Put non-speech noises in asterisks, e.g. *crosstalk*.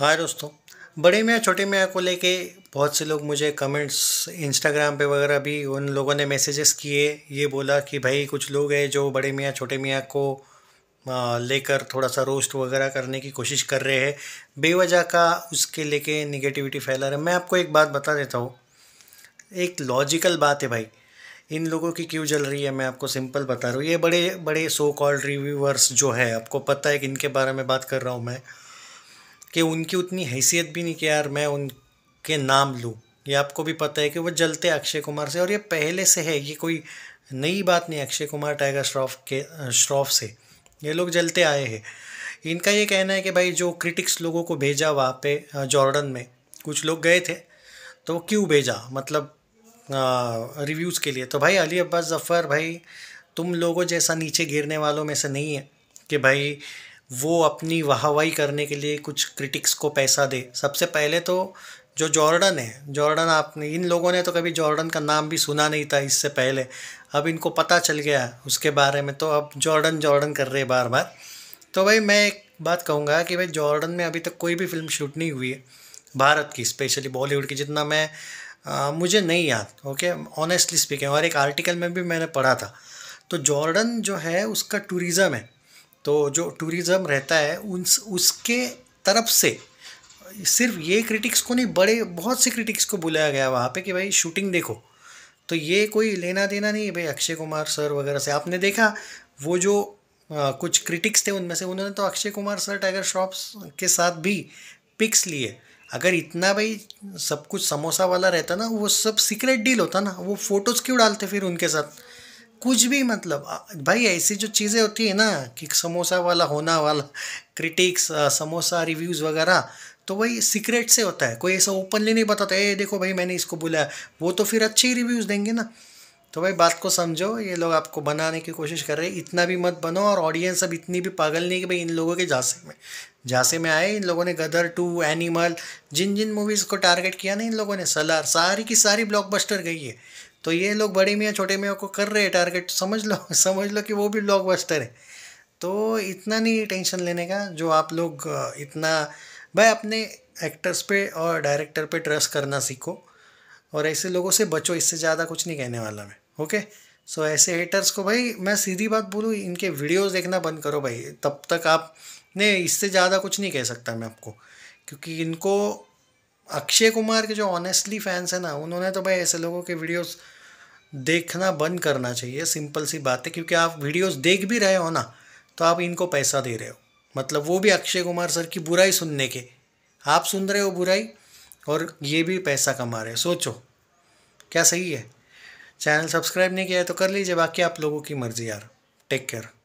हाय दोस्तों बड़े में छोटे में को लेके बहुत से लोग मुझे कमेंट्स इंस्टाग्राम पे वगैरह भी उन लोगों ने मैसेजेस किए ये बोला कि भाई कुछ लोग हैं जो बड़े मियाँ छोटे मियाँ को लेकर थोड़ा सा रोस्ट वगैरह करने की कोशिश कर रहे हैं बेवजह का उसके लेके निगेटिविटी फैला रहा है मैं आपको एक बात बता देता हूँ एक लॉजिकल बात है भाई इन लोगों की क्यों जल रही है मैं आपको सिंपल बता रहा हूँ ये बड़े बड़े सो कॉल्ड रिव्यूवर्स जो है आपको पता है कि इनके बारे में बात कर रहा हूँ मैं कि उनकी उतनी हैसियत भी नहीं कि यार मैं उनके नाम लूँ ये आपको भी पता है कि वो जलते अक्षय कुमार से और ये पहले से है ये कोई नई बात नहीं अक्षय कुमार टाइगर श्रॉफ के श्रॉफ से ये लोग जलते आए हैं इनका ये कहना है कि भाई जो क्रिटिक्स लोगों को भेजा वहाँ पे जॉर्डन में कुछ लोग गए थे तो क्यों भेजा मतलब रिव्यूज़ के लिए तो भाई अली अब्बास ज़फ़र भाई तुम लोगों जैसा नीचे गिरने वालों में से नहीं है कि भाई वो अपनी वाहवाही करने के लिए कुछ क्रिटिक्स को पैसा दे सबसे पहले तो जो जॉर्डन है जॉर्डन आपने इन लोगों ने तो कभी जॉर्डन का नाम भी सुना नहीं था इससे पहले अब इनको पता चल गया उसके बारे में तो अब जॉर्डन जॉर्डन कर रहे बार बार तो भाई मैं एक बात कहूँगा कि भाई जॉर्डन में अभी तक कोई भी फिल्म शूट नहीं हुई है भारत की स्पेशली बॉलीवुड की जितना मैं आ, मुझे नहीं याद ओके ऑनेस्टली स्पीकिंग और एक आर्टिकल में भी मैंने पढ़ा था तो जॉर्डन जो है उसका टूरिज़म है तो जो टूरिज़्म रहता है उन उसके तरफ से सिर्फ ये क्रिटिक्स को नहीं बड़े बहुत से क्रिटिक्स को बुलाया गया वहाँ पे कि भाई शूटिंग देखो तो ये कोई लेना देना नहीं भाई अक्षय कुमार सर वगैरह से आपने देखा वो जो आ, कुछ क्रिटिक्स थे उनमें से उन्होंने तो अक्षय कुमार सर टाइगर श्रॉफ्स के साथ भी पिक्स लिए अगर इतना भाई सब कुछ समोसा वाला रहता ना वो सब सीक्रेट डील होता ना वो फ़ोटोज़ क्यों डालते फिर उनके साथ कुछ भी मतलब भाई ऐसी जो चीज़ें होती है ना कि समोसा वाला होना वाला क्रिटिक्स समोसा रिव्यूज़ वगैरह तो वही सीक्रेट से होता है कोई ऐसा ओपनली नहीं बताता ए देखो भाई मैंने इसको बुलाया वो तो फिर अच्छे ही रिव्यूज़ देंगे ना तो भाई बात को समझो ये लोग आपको बनाने की कोशिश कर रहे हैं इतना भी मत बनो और ऑडियंस अब इतनी भी पागल नहीं कि भाई इन लोगों के झांसे में झांसे में आए इन लोगों ने गदर टू एनिमल जिन जिन मूवीज़ को टारगेट किया ना इन लोगों ने सलार सारी की सारी ब्लॉकबस्टर गई है तो ये लोग बड़े मियाँ छोटे मियाँ को कर रहे हैं टारगेट समझ लो *laughs* समझ लो कि वो भी बस्टर है तो इतना नहीं टेंशन लेने का जो आप लोग इतना भाई अपने एक्टर्स पे और डायरेक्टर पे ट्रस्ट करना सीखो और ऐसे लोगों से बचो इससे ज़्यादा कुछ नहीं कहने वाला मैं ओके सो so, ऐसे हेटर्स को भाई मैं सीधी बात बोलूँ इनके वीडियोस देखना बंद करो भाई तब तक आप ने इससे ज़्यादा कुछ नहीं कह सकता मैं आपको क्योंकि इनको अक्षय कुमार के जो ऑनेस्टली फैंस हैं ना उन्होंने तो भाई ऐसे लोगों के वीडियोज़ देखना बंद करना चाहिए सिंपल सी बात है क्योंकि आप वीडियोस देख भी रहे हो ना तो आप इनको पैसा दे रहे हो मतलब वो भी अक्षय कुमार सर की बुराई सुनने के आप सुन रहे हो बुराई और ये भी पैसा कमा रहे हो सोचो क्या सही है चैनल सब्सक्राइब नहीं किया है तो कर लीजिए बाकी आप लोगों की मर्ज़ी यार टेक केयर